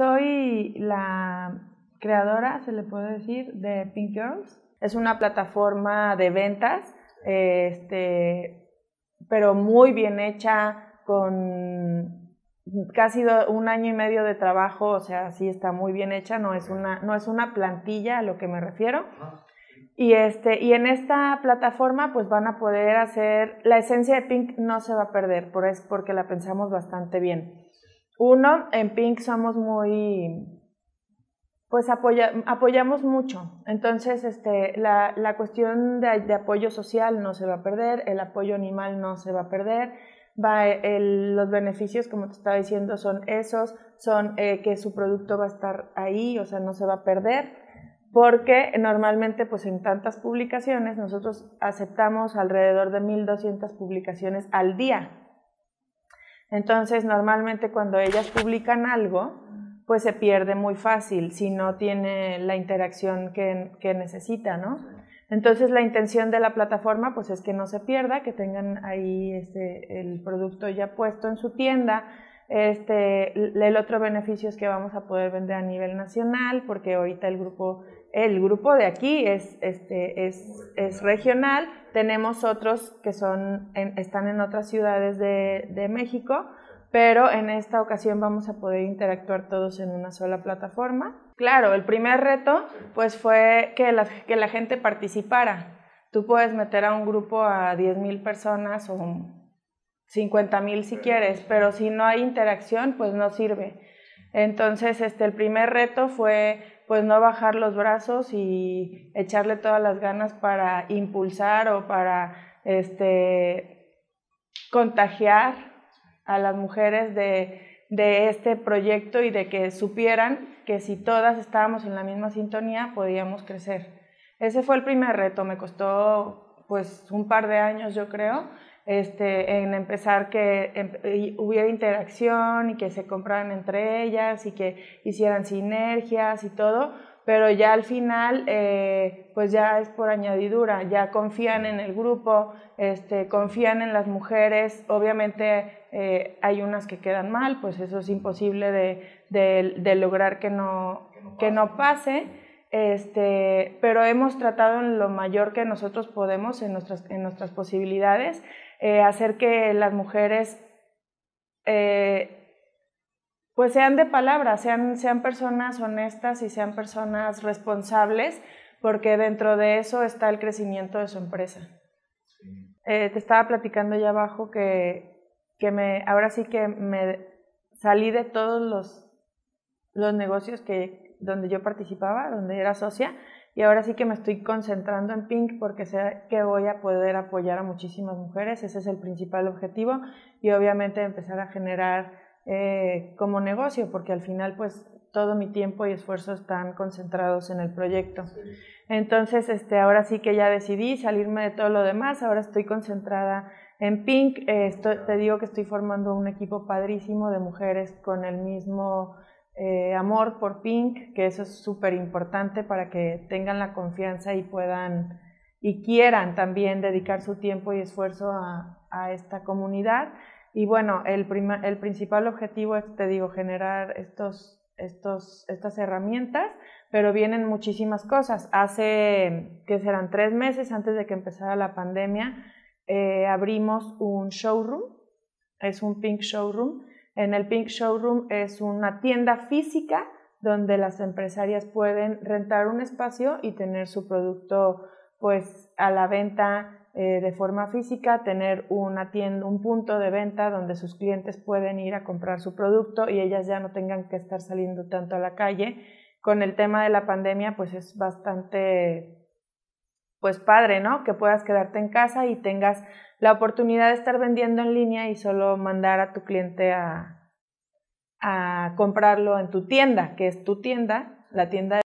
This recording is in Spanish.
soy la creadora, se le puede decir, de Pink Girls. Es una plataforma de ventas, este, pero muy bien hecha, con casi un año y medio de trabajo, o sea, sí está muy bien hecha, no es una, no es una plantilla a lo que me refiero. Y, este, y en esta plataforma pues van a poder hacer, la esencia de Pink no se va a perder, por es porque la pensamos bastante bien. Uno, en Pink somos muy, pues apoyamos mucho. Entonces, este, la, cuestión de, apoyo social no se va a perder, el apoyo animal no se va a perder. los beneficios, como te estaba diciendo, son esos, son eh, que su producto va a estar ahí, o sea, no se va a perder, porque normalmente, pues en tantas publicaciones, nosotros aceptamos alrededor de 1.200 publicaciones al día. Entonces, normalmente cuando ellas publican algo, pues se pierde muy fácil si no tiene la interacción que, que necesita, ¿no? Entonces la intención de la plataforma pues es que no se pierda, que tengan ahí este, el producto ya puesto en su tienda, este, el otro beneficio es que vamos a poder vender a nivel nacional, porque ahorita el grupo, el grupo de aquí es, este, es, regional. Tenemos otros que son, están en otras ciudades de, México, pero en esta ocasión vamos a poder interactuar todos en una sola plataforma. Claro, el primer reto pues fue que la, que la gente participara. Tú puedes meter a un grupo a 10.000 personas o 50 mil si quieres, pero si no hay interacción, pues no sirve. Entonces, este, el primer reto fue pues no bajar los brazos y echarle todas las ganas para impulsar o para este, contagiar a las mujeres de, de este proyecto y de que supieran que si todas estábamos en la misma sintonía podíamos crecer. Ese fue el primer reto, me costó pues un par de años yo creo, este, en empezar que em, hubiera interacción y que se compraran entre ellas y que hicieran sinergias y todo, pero ya al final, eh, pues ya es por añadidura, ya confían en el grupo, este, confían en las mujeres, obviamente eh, hay unas que quedan mal, pues eso es imposible de, lograr que no, que no pase, este, pero hemos tratado en lo mayor que nosotros podemos, en nuestras, en nuestras posibilidades, eh, hacer que las mujeres eh, pues sean de palabra, sean, sean personas honestas y sean personas responsables, porque dentro de eso está el crecimiento de su empresa. Eh, te estaba platicando allá abajo que, que me, ahora sí que me salí de todos los, los negocios que, donde yo participaba, donde era socia, y ahora sí que me estoy concentrando en Pink porque sé que voy a poder apoyar a muchísimas mujeres, ese es el principal objetivo y obviamente empezar a generar eh, como negocio porque al final pues todo mi tiempo y esfuerzo están concentrados en el proyecto. Entonces, este, ahora sí que ya decidí salirme de todo lo demás, ahora estoy concentrada en Pink, eh, te digo que estoy formando un equipo padrísimo de mujeres con el mismo eh, amor por Pink, que eso es súper importante para que tengan la confianza y puedan y quieran también dedicar su tiempo y esfuerzo a, esta comunidad. Y bueno, el, principal objetivo es, te digo, generar estos, estas herramientas, pero vienen muchísimas cosas. Hace, que serán tres meses antes de que empezara la pandemia, eh, abrimos un showroom, es un Pink Showroom, en el Pink Showroom es una tienda física donde las empresarias pueden rentar un espacio y tener su producto pues a la venta eh, de forma física, tener una tienda, un punto de venta donde sus clientes pueden ir a comprar su producto y ellas ya no tengan que estar saliendo tanto a la calle. Con el tema de la pandemia pues es bastante pues padre, ¿no? Que puedas quedarte en casa y tengas la oportunidad de estar vendiendo en línea y solo mandar a tu cliente a, a comprarlo en tu tienda, que es tu tienda, la tienda